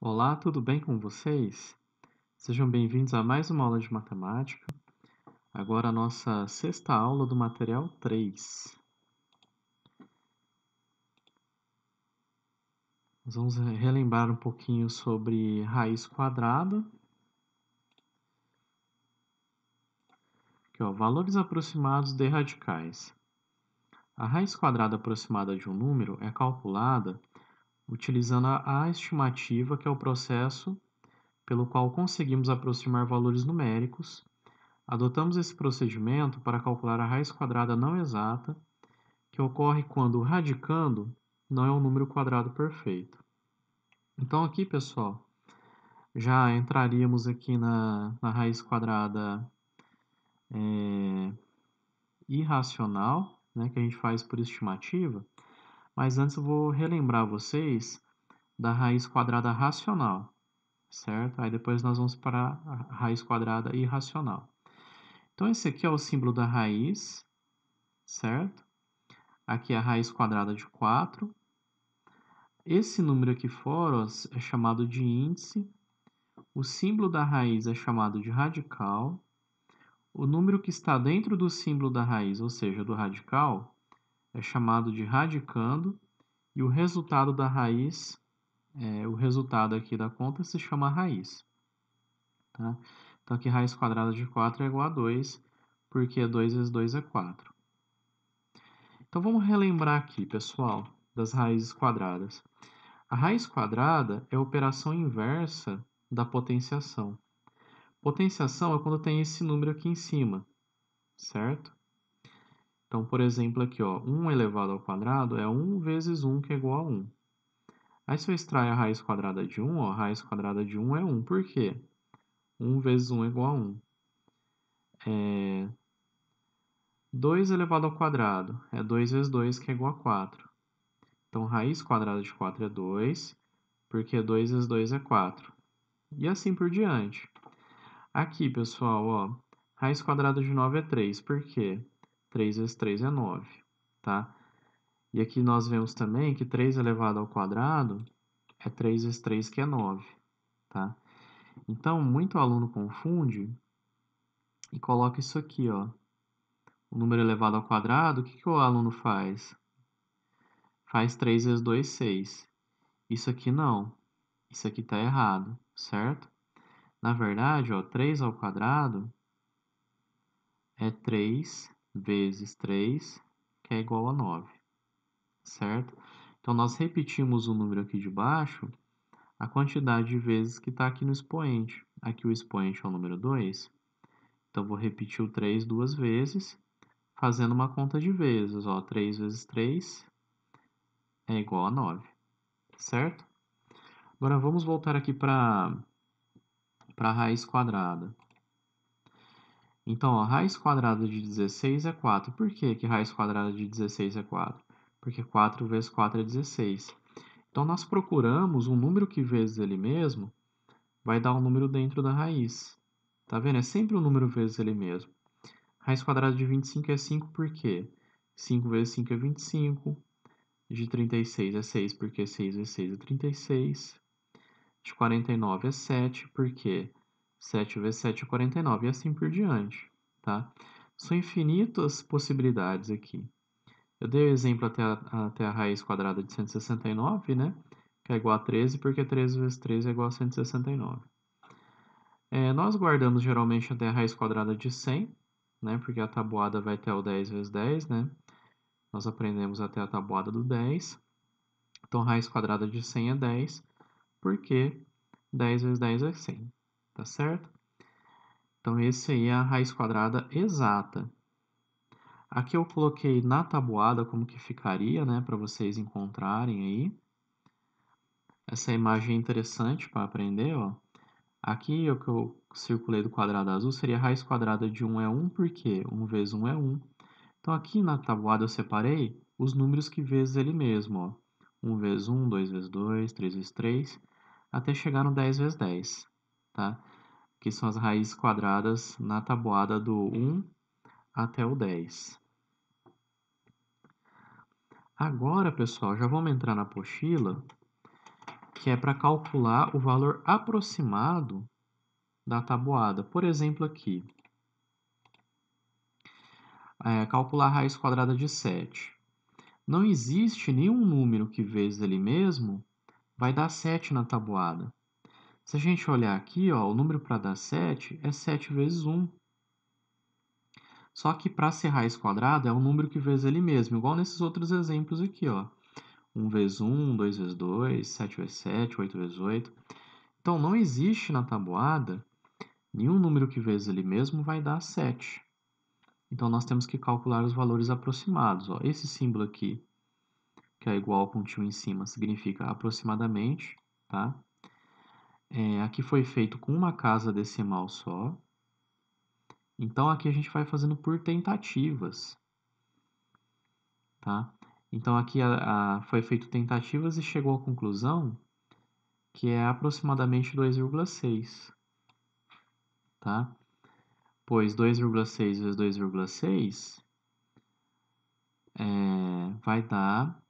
Olá, tudo bem com vocês? Sejam bem-vindos a mais uma aula de matemática. Agora a nossa sexta aula do material 3. Nós vamos relembrar um pouquinho sobre raiz quadrada. Aqui, ó, é valores aproximados de radicais. A raiz quadrada aproximada de um número é calculada utilizando a estimativa, que é o processo pelo qual conseguimos aproximar valores numéricos. Adotamos esse procedimento para calcular a raiz quadrada não exata, que ocorre quando o radicando não é um número quadrado perfeito. Então aqui, pessoal, já entraríamos aqui na, na raiz quadrada é, irracional, né, que a gente faz por estimativa, mas antes eu vou relembrar vocês da raiz quadrada racional, certo? Aí depois nós vamos para a raiz quadrada irracional. Então esse aqui é o símbolo da raiz, certo? Aqui é a raiz quadrada de 4. Esse número aqui fora é chamado de índice. O símbolo da raiz é chamado de radical. O número que está dentro do símbolo da raiz, ou seja, do radical, é chamado de radicando e o resultado da raiz, é, o resultado aqui da conta se chama raiz. Tá? Então aqui raiz quadrada de 4 é igual a 2, porque 2 vezes 2 é 4. Então vamos relembrar aqui, pessoal, das raízes quadradas. A raiz quadrada é a operação inversa da potenciação. Potenciação é quando tem esse número aqui em cima, certo? Então, por exemplo, aqui, ó, 1 elevado ao quadrado é 1 vezes 1, que é igual a 1. Aí, se eu extrair a raiz quadrada de 1, ó, a raiz quadrada de 1 é 1. Por quê? 1 vezes 1 é igual a 1. É... 2 elevado ao quadrado é 2 vezes 2, que é igual a 4. Então, raiz quadrada de 4 é 2, porque 2 vezes 2 é 4. E assim por diante. Aqui, pessoal, ó, raiz quadrada de 9 é 3, por quê? 3 vezes 3 é 9, tá? E aqui nós vemos também que 3 elevado ao quadrado é 3 vezes 3, que é 9, tá? Então, muito aluno confunde e coloca isso aqui, ó. O número elevado ao quadrado, o que, que o aluno faz? Faz 3 vezes 2, 6. Isso aqui não. Isso aqui está errado, certo? Na verdade, ó, 3 ao quadrado é 3 vezes 3, que é igual a 9, certo? Então, nós repetimos o número aqui de baixo, a quantidade de vezes que está aqui no expoente. Aqui o expoente é o número 2, então vou repetir o 3 duas vezes, fazendo uma conta de vezes, ó, 3 vezes 3 é igual a 9, certo? Agora, vamos voltar aqui para a raiz quadrada. Então, a raiz quadrada de 16 é 4. Por que, que raiz quadrada de 16 é 4? Porque 4 vezes 4 é 16. Então, nós procuramos um número que vezes ele mesmo vai dar um número dentro da raiz. Tá vendo? É sempre um número vezes ele mesmo. Raiz quadrada de 25 é 5 por quê? 5 vezes 5 é 25. De 36 é 6, porque 6 vezes 6 é 36. De 49 é 7, porque 7 vezes 7 é 49 e assim por diante, tá? São infinitas possibilidades aqui. Eu dei o exemplo até a, até a raiz quadrada de 169, né? Que é igual a 13, porque 13 vezes 13 é igual a 169. É, nós guardamos geralmente até a raiz quadrada de 100, né? Porque a tabuada vai até o 10 vezes 10, né? Nós aprendemos até a tabuada do 10. Então, a raiz quadrada de 100 é 10, porque 10 vezes 10 é 100 tá certo? Então, esse aí é a raiz quadrada exata. Aqui eu coloquei na tabuada como que ficaria, né, para vocês encontrarem aí. Essa imagem é interessante para aprender, ó. Aqui o que eu circulei do quadrado azul seria a raiz quadrada de 1 é 1, por quê? 1 vezes 1 é 1. Então aqui na tabuada eu separei os números que vezes ele mesmo, ó. 1 vezes 1, 2 vezes 2, 3 vezes 3, até chegar no 10 vezes 10, tá? tá? que são as raízes quadradas na tabuada do 1 até o 10. Agora, pessoal, já vamos entrar na apostila, que é para calcular o valor aproximado da tabuada. Por exemplo, aqui, é, calcular a raiz quadrada de 7. Não existe nenhum número que, vezes ele mesmo, vai dar 7 na tabuada. Se a gente olhar aqui, ó, o número para dar 7 é 7 vezes 1. Só que para ser raiz quadrada é um número que vezes ele mesmo, igual nesses outros exemplos aqui. Ó. 1 vezes 1, 2 vezes 2, 7 vezes 7, 8 vezes 8. Então, não existe na tabuada nenhum número que vezes ele mesmo vai dar 7. Então, nós temos que calcular os valores aproximados. Ó. Esse símbolo aqui, que é igual ao pontinho em cima, significa aproximadamente. Tá? É, aqui foi feito com uma casa decimal só. Então, aqui a gente vai fazendo por tentativas. Tá? Então, aqui a, a, foi feito tentativas e chegou à conclusão que é aproximadamente 2,6. Tá? Pois 2,6 vezes 2,6 é, vai dar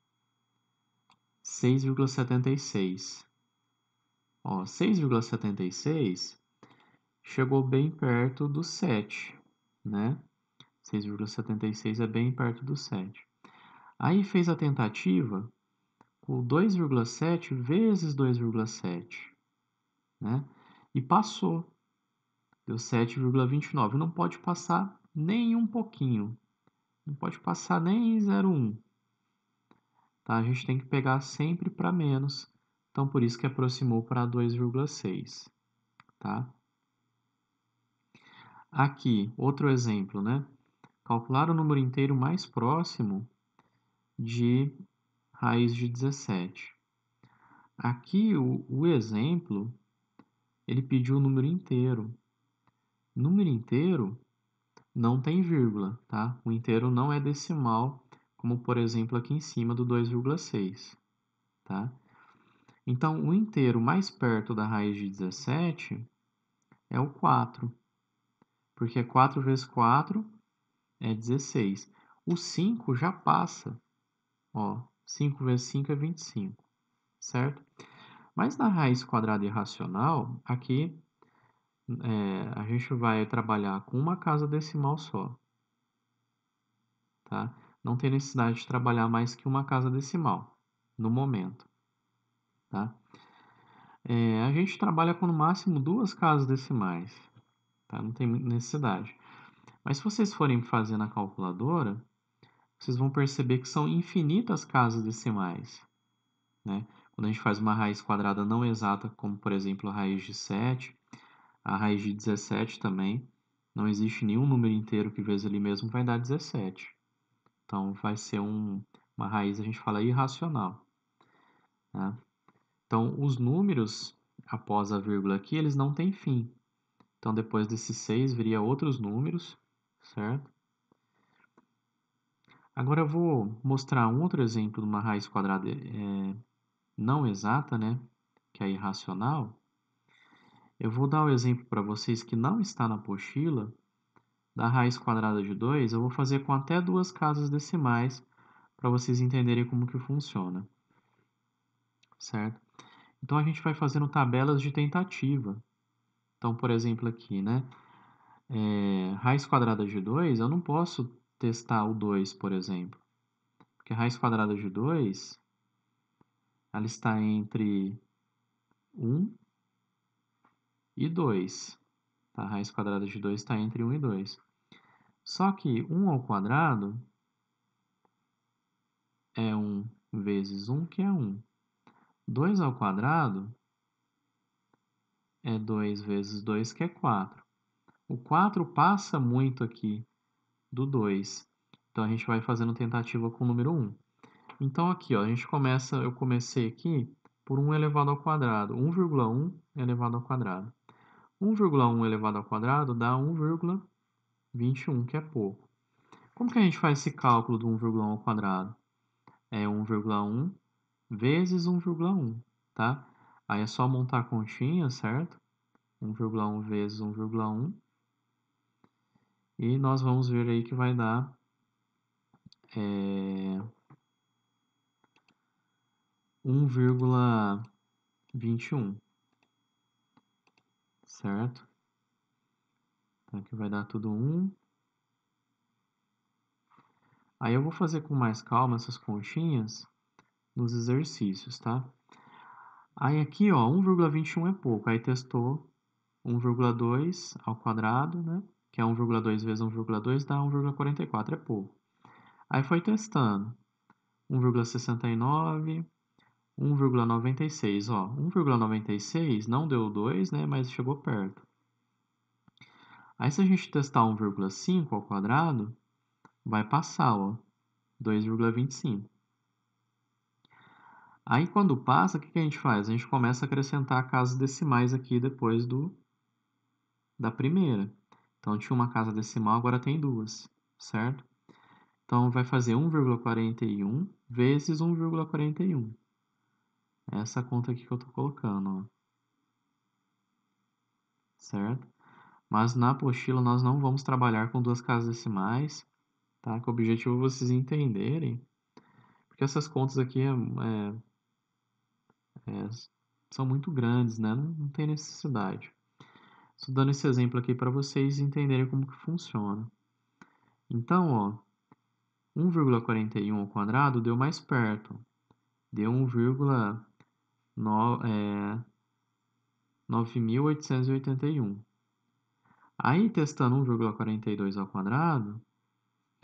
6,76. 6,76 chegou bem perto do 7, né? 6,76 é bem perto do 7. Aí fez a tentativa com 2,7 vezes 2,7, né? E passou. Deu 7,29. Não pode passar nem um pouquinho. Não pode passar nem 0,1. Tá? A gente tem que pegar sempre para menos então, por isso que aproximou para 2,6, tá? Aqui, outro exemplo, né? Calcular o número inteiro mais próximo de raiz de 17. Aqui, o, o exemplo, ele pediu o número inteiro. Número inteiro não tem vírgula, tá? O inteiro não é decimal, como, por exemplo, aqui em cima do 2,6, tá? Então, o inteiro mais perto da raiz de 17 é o 4, porque 4 é vezes 4 é 16. O 5 já passa, ó, 5 vezes 5 é 25, certo? Mas na raiz quadrada irracional, aqui é, a gente vai trabalhar com uma casa decimal só, tá? Não tem necessidade de trabalhar mais que uma casa decimal no momento. Tá? É, a gente trabalha com no máximo duas casas decimais, tá? não tem necessidade. Mas se vocês forem fazer na calculadora, vocês vão perceber que são infinitas casas decimais. Né? Quando a gente faz uma raiz quadrada não exata, como por exemplo a raiz de 7, a raiz de 17 também, não existe nenhum número inteiro que vezes ali mesmo vai dar 17. Então vai ser um, uma raiz, a gente fala irracional. Né? Então, os números após a vírgula aqui, eles não têm fim. Então, depois desses 6 viria outros números, certo? Agora eu vou mostrar um outro exemplo de uma raiz quadrada é, não exata, né? Que é irracional. Eu vou dar o um exemplo para vocês que não está na pochila da raiz quadrada de 2. Eu vou fazer com até duas casas decimais para vocês entenderem como que funciona, certo? Então a gente vai fazendo tabelas de tentativa. Então, por exemplo, aqui, né? É, raiz quadrada de 2, eu não posso testar o 2, por exemplo. Porque raiz quadrada de 2, ela está entre 1 e 2. Tá? A raiz quadrada de 2 está entre 1 e 2. Só que 1 ao quadrado é 1 vezes 1, que é 1. 2 ao quadrado é 2 vezes 2, que é 4. O 4 passa muito aqui do 2. Então, a gente vai fazendo tentativa com o número 1. Então, aqui, ó, a gente começa, eu comecei aqui por 1 elevado ao quadrado. 1,1 elevado ao quadrado. 1,1 elevado ao quadrado dá 1,21, que é pouco. Como que a gente faz esse cálculo do 1,1 ao quadrado? É 1,1 vezes 1,1, tá? Aí é só montar a continha, certo? 1,1 vezes 1,1. E nós vamos ver aí que vai dar... É, 1,21, certo? Então aqui vai dar tudo 1. Aí eu vou fazer com mais calma essas conchinhas nos exercícios, tá? Aí aqui, ó, 1,21 é pouco, aí testou 1,2 ao quadrado, né? Que é 1,2 vezes 1,2 dá 1,44, é pouco. Aí foi testando 1,69, 1,96, ó. 1,96 não deu 2, né, mas chegou perto. Aí se a gente testar 1,5 ao quadrado, vai passar, ó, 2,25. Aí quando passa, o que, que a gente faz? A gente começa a acrescentar casas decimais aqui depois do da primeira. Então tinha uma casa decimal, agora tem duas, certo? Então vai fazer 1,41 vezes 1,41. É essa conta aqui que eu estou colocando, ó. certo? Mas na apostila nós não vamos trabalhar com duas casas decimais, tá? Que o objetivo é vocês entenderem porque essas contas aqui é, é, é, são muito grandes, né? Não, não tem necessidade. Estou dando esse exemplo aqui para vocês entenderem como que funciona. Então, ó, 1,41 ao quadrado deu mais perto. Deu 1,9881. É, Aí, testando 1,42 ao quadrado, o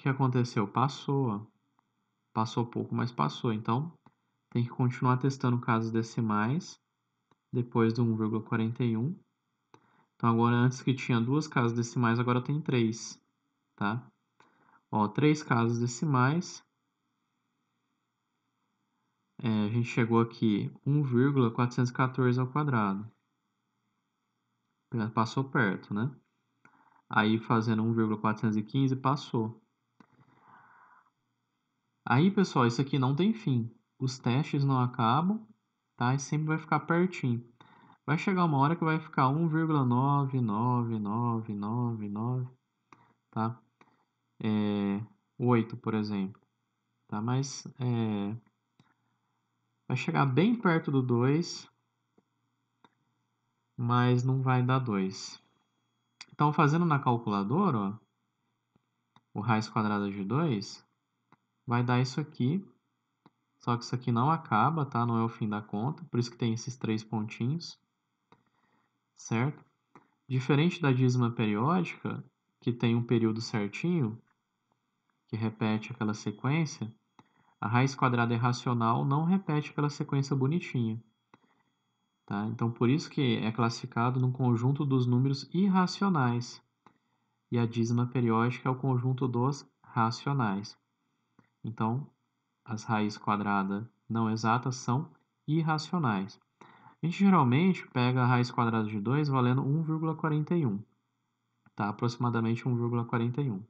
que aconteceu? Passou, Passou pouco, mas passou. Então, tem que continuar testando casos decimais depois do 1,41. Então agora antes que tinha duas casas decimais, agora tem três, tá? Ó, três casas decimais. É, a gente chegou aqui 1,414 ao quadrado. Passou perto, né? Aí fazendo 1,415 passou. Aí, pessoal, isso aqui não tem fim os testes não acabam, tá? E sempre vai ficar pertinho. Vai chegar uma hora que vai ficar 1,99999, tá? É, 8, por exemplo, tá? Mas é, vai chegar bem perto do 2, mas não vai dar 2. Então, fazendo na calculadora, ó, o raiz quadrada de 2, vai dar isso aqui, só que isso aqui não acaba, tá? Não é o fim da conta, por isso que tem esses três pontinhos, certo? Diferente da dízima periódica, que tem um período certinho, que repete aquela sequência, a raiz quadrada irracional é não repete aquela sequência bonitinha. Tá? Então, por isso que é classificado no conjunto dos números irracionais. E a dízima periódica é o conjunto dos racionais. Então, as raízes quadrada não exatas são irracionais. A gente geralmente pega a raiz quadrada de 2 valendo 1,41, tá? aproximadamente 1,41,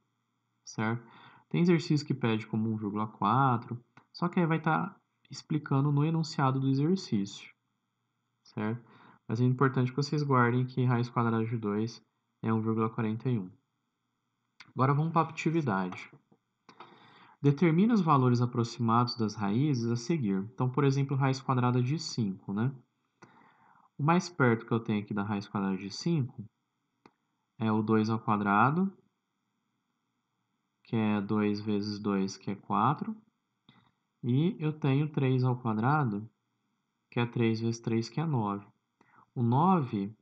certo? Tem exercício que pede como 1,4, só que aí vai estar tá explicando no enunciado do exercício, certo? Mas é importante que vocês guardem que raiz quadrada de 2 é 1,41. Agora vamos para a atividade. Determine os valores aproximados das raízes a seguir. Então, por exemplo, raiz quadrada de 5, né? O mais perto que eu tenho aqui da raiz quadrada de 5 é o 2 ao quadrado, que é 2 vezes 2, que é 4. E eu tenho 3 ao quadrado, que é 3 vezes 3, que é 9. O 9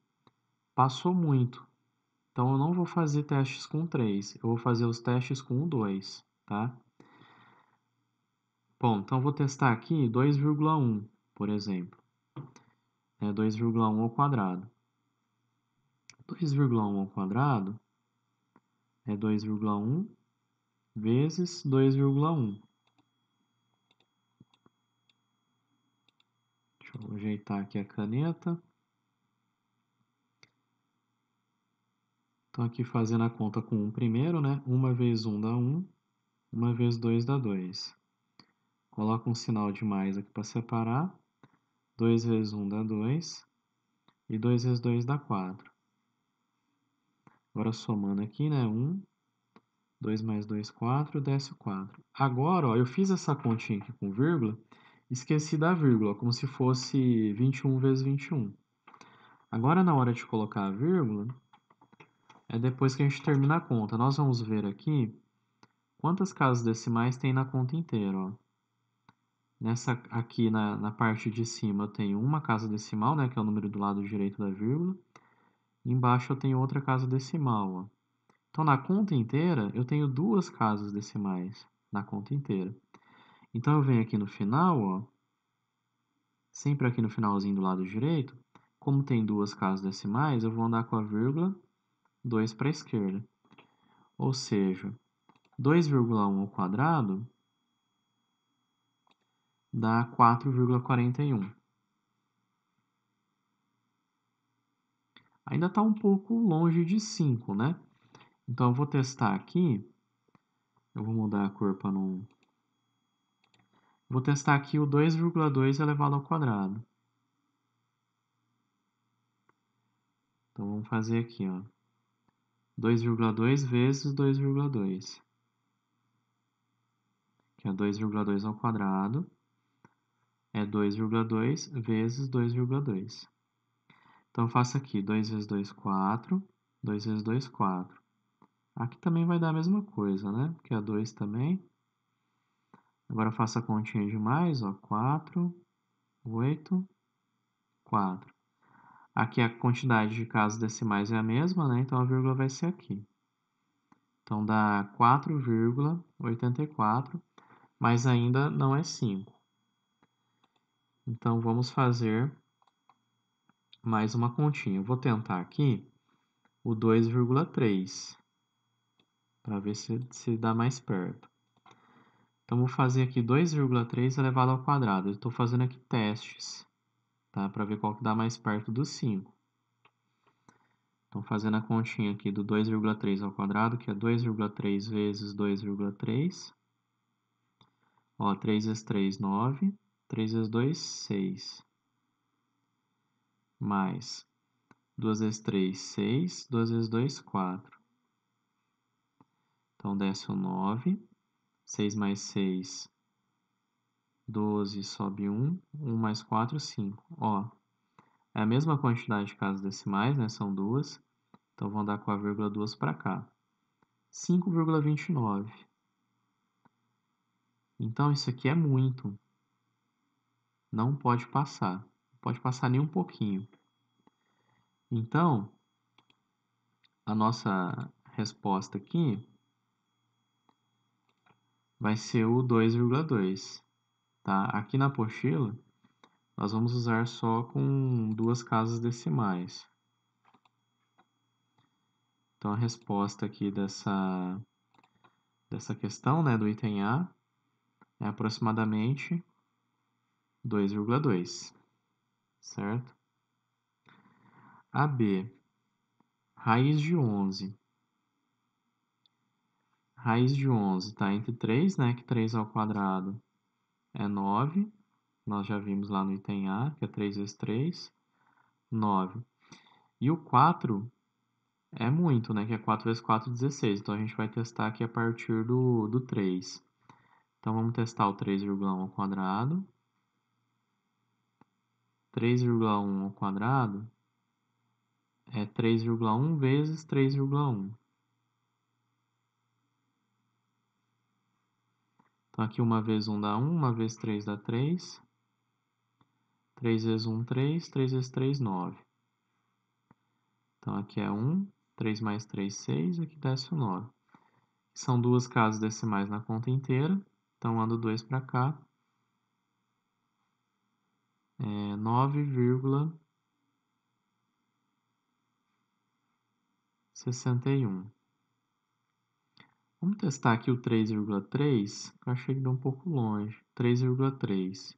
passou muito, então eu não vou fazer testes com 3, eu vou fazer os testes com o 2, tá? Bom, então eu vou testar aqui 2,1, por exemplo. É 2,1 ao quadrado. 2,1 ao quadrado é 2,1 vezes 2,1. Deixa eu ajeitar aqui a caneta. Então, aqui fazendo a conta com 1 primeiro, né? 1 vezes 1 dá 1, 1 vezes 2 dá 2. Coloca um sinal de mais aqui para separar. 2 vezes 1 dá 2. E 2 vezes 2 dá 4. Agora somando aqui, né? 1, 2 mais 2, 4, desce o 4. Agora, ó, eu fiz essa continha aqui com vírgula, esqueci da vírgula, ó, como se fosse 21 vezes 21. Agora, na hora de colocar a vírgula, é depois que a gente termina a conta. Nós vamos ver aqui quantas casas decimais tem na conta inteira, ó. Nessa aqui na, na parte de cima eu tenho uma casa decimal, né, que é o número do lado direito da vírgula. Embaixo eu tenho outra casa decimal. Ó. Então na conta inteira eu tenho duas casas decimais na conta inteira. Então eu venho aqui no final, ó, sempre aqui no finalzinho do lado direito, como tem duas casas decimais, eu vou andar com a vírgula 2 para a esquerda. Ou seja, 2,1 ao quadrado dá 4,41. Ainda está um pouco longe de 5, né? Então, eu vou testar aqui. Eu vou mudar a cor para não... Vou testar aqui o 2,2 é elevado ao quadrado. Então, vamos fazer aqui, ó. 2,2 vezes 2,2. Que é 2,2 ao quadrado é 2,2 vezes 2,2. Então, faço aqui 2 vezes 2, 4. 2 vezes 2, 4. Aqui também vai dar a mesma coisa, né? Porque é 2 também. Agora faço a continha de mais, ó, 4, 8, 4. Aqui a quantidade de casos decimais é a mesma, né? Então a vírgula vai ser aqui. Então dá 4,84, mas ainda não é 5. Então, vamos fazer mais uma continha. Eu vou tentar aqui o 2,3 para ver se, se dá mais perto. Então, vou fazer aqui 2,3 elevado ao quadrado. estou fazendo aqui testes tá? para ver qual que dá mais perto do 5. Então, fazendo a continha aqui do 2,3 ao quadrado, que é 2,3 vezes 2,3. Ó, 3 vezes 3, 9. 3 vezes 2, 6. Mais 2 vezes 3, 6. 2 vezes 2, 4. Então, desce o 9. 6 mais 6, 12, sobe 1. 1 mais 4, 5. Ó, é a mesma quantidade de casas decimais, né? São duas. Então, vão dar com a vírgula 2 para cá. 5,29. Então, isso aqui é muito. Não pode passar. Não pode passar nem um pouquinho. Então, a nossa resposta aqui vai ser o 2,2. Tá? Aqui na apostila, nós vamos usar só com duas casas decimais. Então, a resposta aqui dessa, dessa questão né, do item A é aproximadamente 2,2, certo? AB, raiz de 11. Raiz de 11 está entre 3, né, que 3 ao quadrado é 9. Nós já vimos lá no item A, que é 3 vezes 3, 9. E o 4 é muito, né? Que é 4 vezes 4, 16. Então, a gente vai testar aqui a partir do, do 3. Então, vamos testar o 3,1 ao quadrado. 3,1 é 3,1 vezes 3,1. Então, aqui 1 vezes 1 dá 1, 1 vezes 3 dá 3. 3 vezes 1, 3. 3 vezes 3, 9. Então, aqui é 1. 3 mais 3, 6. Aqui desce o 9. São duas casas decimais na conta inteira. Então, ando 2 para cá, é, 9,61. Vamos testar aqui o 3,3, eu achei que deu um pouco longe. 3,3.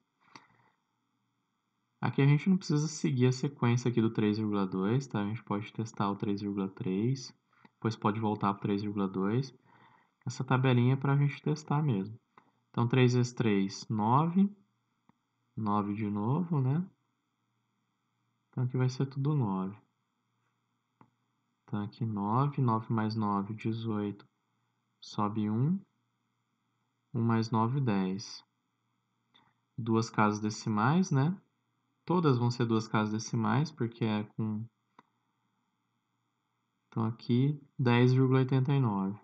Aqui a gente não precisa seguir a sequência aqui do 3,2, tá? A gente pode testar o 3,3, depois pode voltar para o 3,2. Essa tabelinha é para a gente testar mesmo. Então, 3 vezes 3, 9. 9 de novo, né? Então aqui vai ser tudo 9. Então aqui 9, 9 mais 9, 18, sobe 1. 1 mais 9, 10. Duas casas decimais, né? Todas vão ser duas casas decimais, porque é com... Então aqui 10,89.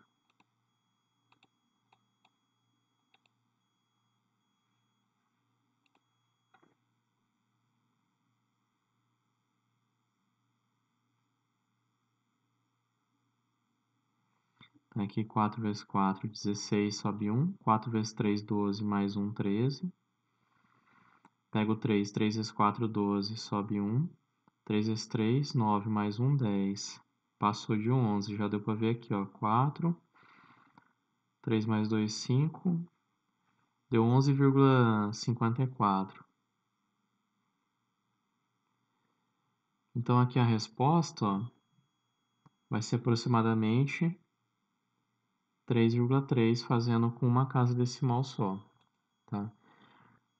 Aqui 4 vezes 4, 16, sobe 1. 4 vezes 3, 12, mais 1, 13. Pego 3, 3 vezes 4, 12, sobe 1. 3 vezes 3, 9, mais 1, 10. Passou de 11, já deu para ver aqui, ó, 4. 3 mais 2, 5. Deu 11,54. Então, aqui a resposta ó, vai ser aproximadamente 3,3 fazendo com uma casa decimal só, tá?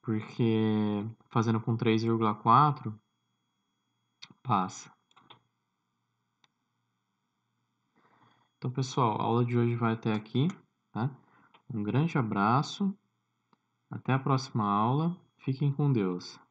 Porque fazendo com 3,4 passa. Então, pessoal, a aula de hoje vai até aqui, tá? Um grande abraço. Até a próxima aula. Fiquem com Deus.